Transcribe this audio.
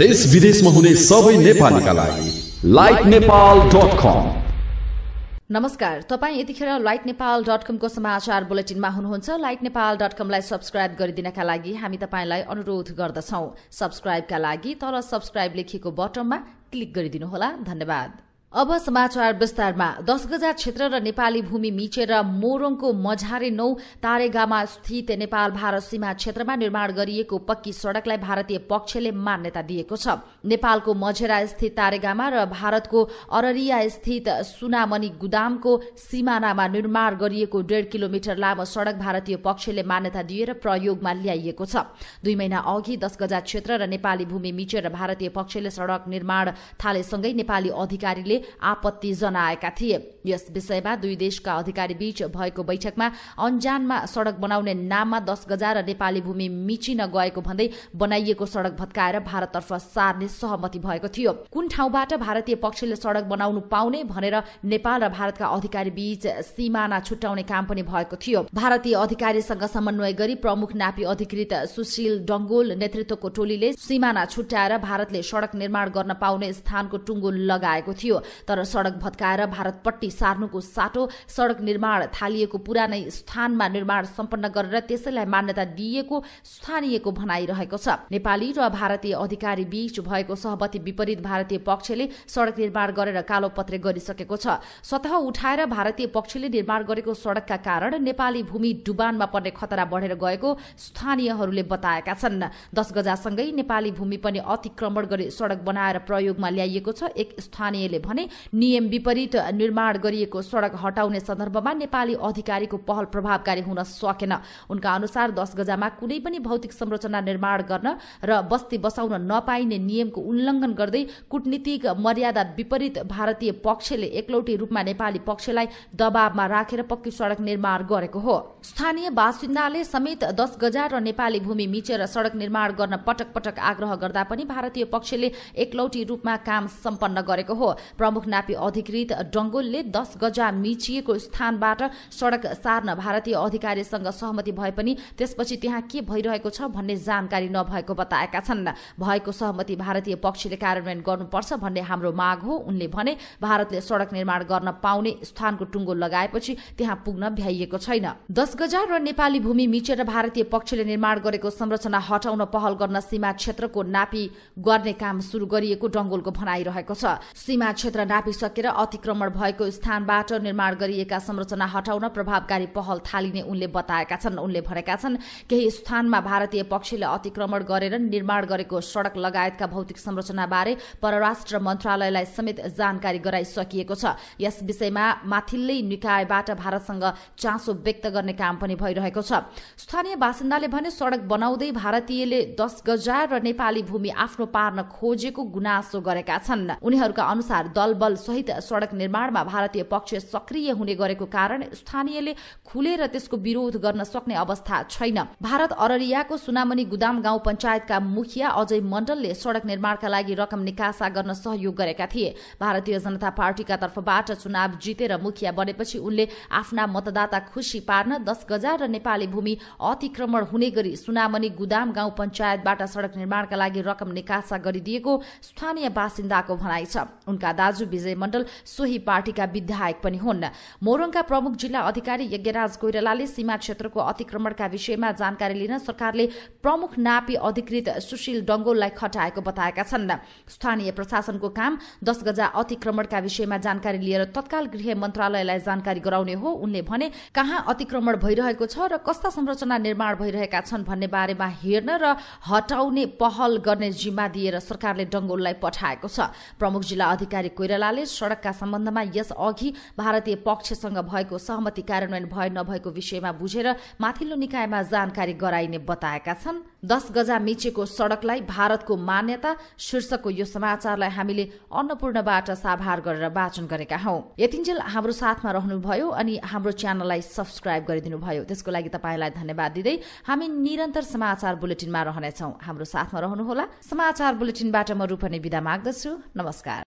देश विदेशमा हुने सबै नेपालीका लागि नमस्कार तपाईँ यतिखेर लाइट नेपाल डट कमको समाचार बुलेटिनमा हुनुहुन्छ लाइट नेपाल डट कमलाई सब्सक्राइब गरिदिनका लागि हामी तपाईँलाई अनुरोध गर्दछौ सब्सक्राइबका लागि तल सब्सक्राइब लेखिएको बटनमा क्लिक गरिदिनुहोला धन्यवाद अब समाचार विस्तारमा गजा क्षेत्र र नेपाली भूमि मिचेर मोरङको मझारे नौ तारेगामा स्थित नेपाल भारत सीमा क्षेत्रमा निर्माण गरिएको पक्की सड़कलाई भारतीय पक्षले मान्यता दिएको छ नेपालको मझेरा स्थित तारेगामा र भारतको अररिया स्थित सुनामणि गुदामको सिमानामा निर्माण गरिएको डेढ किलोमिटर लामो सड़क भारतीय पक्षले मान्यता दिएर प्रयोगमा ल्याइएको छ दुई महिना अघि गजा क्षेत्र र नेपाली भूमि मिचेर भारतीय पक्षले सड़क निर्माण थालेसँगै नेपाली अधिकारीले आपत्ति जनाएका थिए यस विषयमा दुई देशका अधिकारी बीच भएको बैठकमा अन्जानमा सड़क बनाउने नाममा दस गजा र नेपाली भूमि मिचिन गएको भन्दै बनाइएको सड़क भत्काएर भारततर्फ सार्ने सहमति भएको थियो कुन ठाउँबाट भारतीय पक्षले सड़क बनाउनु पाउने भनेर नेपाल र भारतका अधिकारी बीच सीमाना छुट्याउने काम पनि भएको थियो भारतीय अधिकारीसँग समन्वय गरी प्रमुख नापी अधिकृत सुशील डंगोल नेतृत्वको टोलीले सिमाना छुट्याएर भारतले सड़क निर्माण गर्न पाउने स्थानको टुङ्गो लगाएको थियो तर सड़क भत्काएर भारतपट्टि सार्नुको साटो सड़क निर्माण थालिएको पुरानै स्थानमा निर्माण सम्पन्न गरेर त्यसैलाई मान्यता दिइएको स्थानीयको भनाइरहेको छ नेपाली र भारतीय अधिकारी बीच भएको सहमति विपरीत भारतीय पक्षले सड़क निर्माण गरेर कालो पत्रे गरिसकेको छ सतह उठाएर भारतीय पक्षले निर्माण गरेको सड़कका कारण नेपाली भूमि डुबानमा पर्ने खतरा बढेर गएको स्थानीयहरूले बताएका छन् दश गजासँगै नेपाली भूमि पनि अतिक्रमण गरी सड़क बनाएर प्रयोगमा ल्याइएको छ एक स्थानीयले भने भने नियम विपरीत निर्माण गरिएको सड़क हटाउने सन्दर्भमा नेपाली अधिकारीको पहल प्रभावकारी हुन सकेन उनका अनुसार दस गजामा कुनै पनि भौतिक संरचना निर्माण गर्न र बस्ती बसाउन नपाइने नियमको उल्लङ्घन गर्दै कुटनीतिक मर्यादा विपरीत भारतीय पक्षले एकलौटी रूपमा नेपाली पक्षलाई दबावमा राखेर पक्की सड़क निर्माण गरेको हो स्थानीय बासिन्दाले समेत दस गजा र नेपाली भूमि मिचेर सड़क निर्माण गर्न पटक पटक आग्रह गर्दा पनि भारतीय पक्षले एकलौटी रूपमा काम सम्पन्न गरेको हो प्रमुख नापी अधिकृत डंगोलले दस गजा मिचिएको स्थानबाट सड़क सार्न भारतीय अधिकारीसँग सहमति भए पनि त्यसपछि त्यहाँ के भइरहेको छ भन्ने जानकारी नभएको बताएका छन् भएको सहमति भारतीय पक्षले कार्यान्वयन गर्नुपर्छ भन्ने हाम्रो माग हो उनले भने भारतले सड़क निर्माण गर्न पाउने स्थानको टुङ्गो लगाएपछि त्यहाँ पुग्न भ्याइएको छैन दस गजा र नेपाली भूमि मिचेर भारतीय पक्षले निर्माण गरेको संरचना हटाउन पहल गर्न सीमा क्षेत्रको नापी गर्ने काम शुरू गरिएको डङ्गोलको भनाइरहेको छ सीमा क्षेत्र नापिसकेर अतिक्रमण भएको स्थानबाट निर्माण गरिएका संरचना हटाउन प्रभावकारी पहल थालिने उनले बताएका छन् उनले भनेका छन् केही स्थानमा भारतीय पक्षले अतिक्रमण गरेर निर्माण गरेको सड़क लगायतका भौतिक संरचनाबारे परराष्ट्र मन्त्रालयलाई समेत जानकारी गराइसकिएको छ यस विषयमा माथिल्लै निकायबाट भारतसँग चासो व्यक्त गर्ने काम पनि भइरहेको छ स्थानीय बासिन्दाले भने सड़क बनाउँदै भारतीयले दस गजा र नेपाली भूमि आफ्नो पार्न खोजेको गुनासो गरेका छन् उनीहरूका अनुसार सहित सड़क निर्माणमा भारतीय पक्ष सक्रिय हुने गरेको कारण स्थानीयले खुलेर त्यसको विरोध गर्न सक्ने अवस्था छैन भारत अररियाको सुनामनी गुदाम गाउँ पञ्चायतका मुखिया अजय मण्डलले सड़क निर्माणका लागि रकम निकासा गर्न सहयोग गरेका थिए भारतीय जनता पार्टीका तर्फबाट चुनाव जितेर मुखिया बनेपछि उनले आफ्ना मतदाता खुशी पार्न दस गजार र नेपाली भूमि अतिक्रमण हुने गरी सुनामनी गुदाम गाउँ पञ्चायतबाट सड़क निर्माणका लागि रकम निकासा गरिदिएको स्थानीय बासिन्दाको भनाइ छ उनका राजु विजय मण्डल सोही पार्टीका विधायक पनि हुन् मोरङका प्रमुख जिल्ला अधिकारी यज्ञराज कोइरालाले सीमा क्षेत्रको अतिक्रमणका विषयमा जानकारी लिन सरकारले प्रमुख नापी अधिकृत सुशील डङ्गोललाई खटाएको बताएका छन् स्थानीय प्रशासनको काम दस गजा अतिक्रमणका विषयमा जानकारी लिएर तत्काल गृह मन्त्रालयलाई जानकारी गराउने हो उनले भने कहाँ अतिक्रमण भइरहेको छ र कस्ता संरचना निर्माण भइरहेका छन् भन्ने बारेमा हेर्न र हटाउने पहल गर्ने जिम्मा दिएर सरकारले डङ्गोललाई पठाएको छ प्रमुख जिल्ला अधिकारी कोइरालाले सड़कका सम्बन्धमा यस अघि भारतीय पक्षसँग भएको सहमति कार्यान्वयन भए नभएको विषयमा बुझेर माथिल्लो निकायमा जानकारी गराइने बताएका छन् दस गजा मिचेको सड़कलाई भारतको मान्यता शीर्षकको यो समाचारलाई हामीले अन्नपूर्णबाट साभार गरेर वाचन गरेका हौ यतिन्जेल हाम्रो साथमा रहनुभयो अनि हाम्रो च्यानललाई सब्सक्राइब गरिदिनुभयो त्यसको लागि तपाईँलाई धन्यवाद दिँदै हामी निरन्तर समाचार बुलेटिनमा रहनेछौ हाम्रो साथमा रहनुहोला समाचार बुलेटिनबाट म रूपनी विदा माग्दछु नमस्कार